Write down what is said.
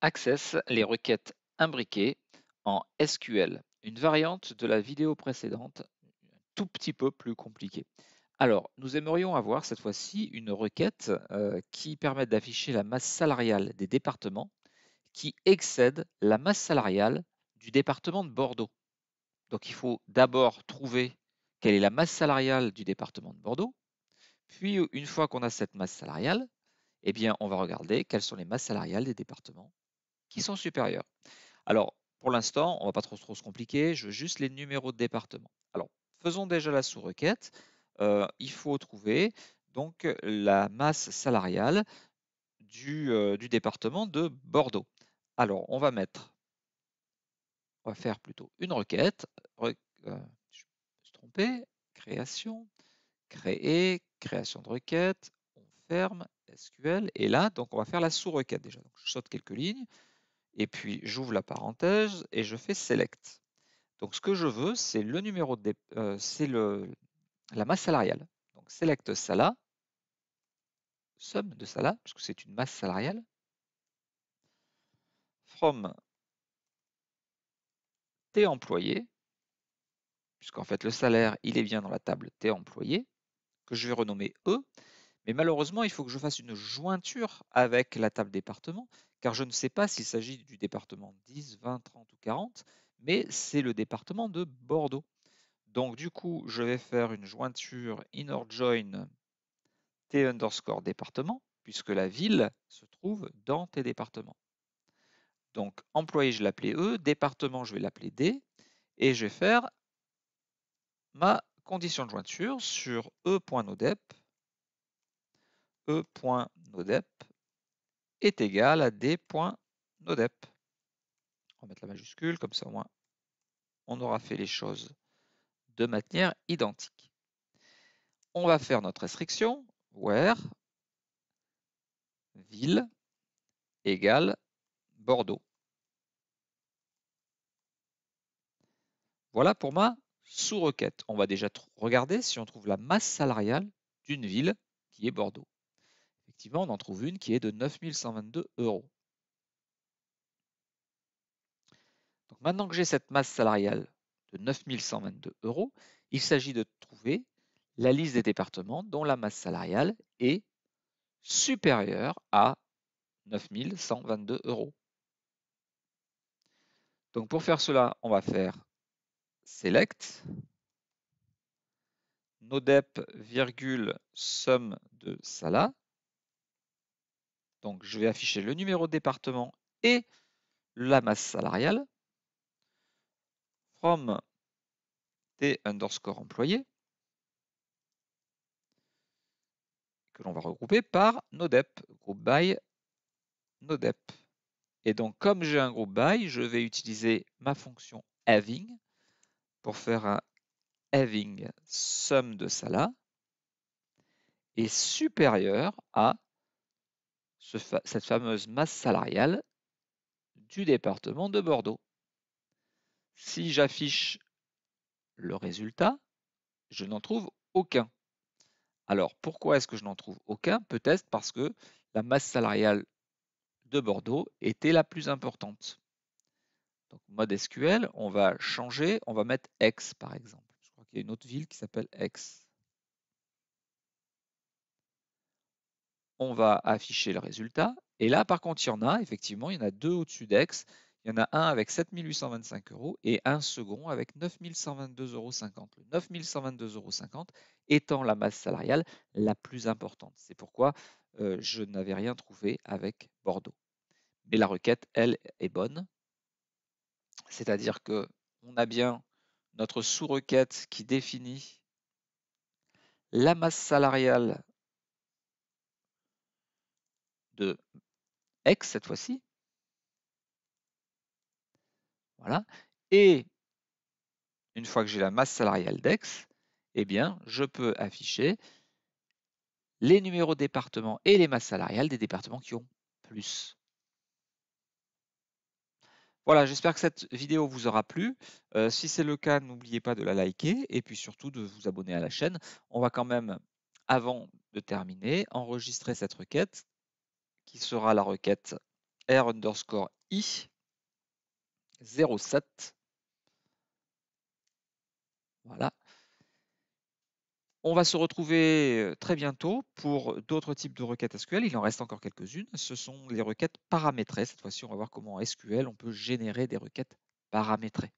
Access les requêtes imbriquées en SQL, une variante de la vidéo précédente, tout petit peu plus compliquée. Alors, nous aimerions avoir cette fois-ci une requête euh, qui permette d'afficher la masse salariale des départements qui excède la masse salariale du département de Bordeaux. Donc, il faut d'abord trouver quelle est la masse salariale du département de Bordeaux. Puis, une fois qu'on a cette masse salariale, eh bien, on va regarder quelles sont les masses salariales des départements qui sont supérieurs. Alors, pour l'instant, on ne va pas trop, se compliquer, je veux juste les numéros de département. Alors, faisons déjà la sous-requête. Euh, il faut trouver donc la masse salariale euh, du, département de Bordeaux. Alors, on va mettre, on va faire plutôt une requête. Euh, je me suis trompé. Création, créer, création de requête. On ferme SQL. Et là, donc, on va faire la sous-requête déjà. je saute quelques lignes. Et puis, j'ouvre la parenthèse et je fais select. Donc, ce que je veux, c'est le numéro de, euh, c'est la masse salariale. Donc, select sala, somme de sala, puisque c'est une masse salariale, from T employé, puisqu'en fait le salaire, il est bien dans la table T employé, que je vais renommer E, mais malheureusement, il faut que je fasse une jointure avec la table département, car je ne sais pas s'il s'agit du département 10, 20, 30 ou 40, mais c'est le département de Bordeaux. Donc du coup, je vais faire une jointure inner join t underscore département, puisque la ville se trouve dans tes départements. Donc employé, je l'appelais E, département, je vais l'appeler D, et je vais faire ma condition de jointure sur e.nodep, e.nodep est égal à d.nodep. On va mettre la majuscule, comme ça au moins on aura fait les choses de manière identique. On va faire notre restriction, where ville égale Bordeaux. Voilà pour ma sous-requête. On va déjà regarder si on trouve la masse salariale d'une ville qui est Bordeaux effectivement, on en trouve une qui est de 9122 euros. Donc maintenant que j'ai cette masse salariale de 9122 euros, il s'agit de trouver la liste des départements dont la masse salariale est supérieure à 9122 euros. Donc pour faire cela, on va faire select nodep virgule somme de sala donc, je vais afficher le numéro de département et la masse salariale from t underscore employé que l'on va regrouper par nodep, group by nodep. Et donc, comme j'ai un group by, je vais utiliser ma fonction having pour faire un having sum de salaire est supérieur à cette fameuse masse salariale du département de Bordeaux. Si j'affiche le résultat, je n'en trouve aucun. Alors pourquoi est-ce que je n'en trouve aucun Peut-être parce que la masse salariale de Bordeaux était la plus importante. Donc mode SQL, on va changer, on va mettre X par exemple. Je crois qu'il y a une autre ville qui s'appelle X. on va afficher le résultat. Et là, par contre, il y en a, effectivement, il y en a deux au-dessus d'X. Il y en a un avec 7825 euros et un second avec 9122,50 euros. Le 9122,50 euros étant la masse salariale la plus importante. C'est pourquoi euh, je n'avais rien trouvé avec Bordeaux. Mais la requête, elle, est bonne. C'est-à-dire que on a bien notre sous-requête qui définit la masse salariale de X cette fois-ci. Voilà. Et une fois que j'ai la masse salariale d'x, eh bien, je peux afficher les numéros de départements et les masses salariales des départements qui ont plus. Voilà, j'espère que cette vidéo vous aura plu. Euh, si c'est le cas, n'oubliez pas de la liker et puis surtout de vous abonner à la chaîne. On va quand même, avant de terminer, enregistrer cette requête qui sera la requête R underscore I 07. Voilà. On va se retrouver euh, très bientôt pour d'autres types de requêtes SQL. Il en reste encore quelques-unes. Ce sont les requêtes paramétrées. Cette fois-ci, on va voir comment en SQL, on peut générer des requêtes paramétrées.